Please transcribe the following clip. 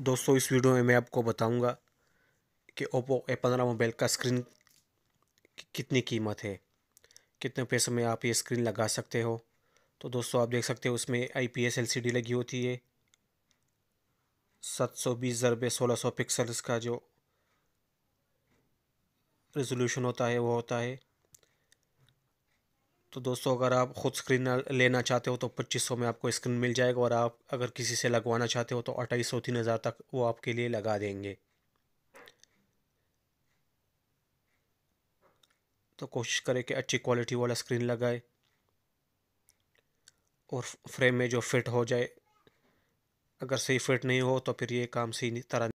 दोस्तों इस वीडियो में मैं आपको बताऊंगा कि ओप्पो ए पंद्रह मोबाइल का स्क्रीन कितनी कीमत है कितने पैसों में आप ये स्क्रीन लगा सकते हो तो दोस्तों आप देख सकते हो उसमें I P S L C D लगी होती है सात सौ बीस ज़रबे सोलह सौ पिक्सल्स का जो रेजोल्यूशन होता है वो होता है तो दोस्तों अगर आप ख़ुद स्क्रीन लेना चाहते हो तो पच्चीस सौ में आपको स्क्रीन मिल जाएगा और आप अगर किसी से लगवाना चाहते हो तो अट्ठाईस सौ तीन हज़ार तक वो आपके लिए लगा देंगे तो कोशिश करें कि अच्छी क्वालिटी वाला स्क्रीन लगाए और फ्रेम में जो फिट हो जाए अगर सही फिट नहीं हो तो फिर ये काम सही तरह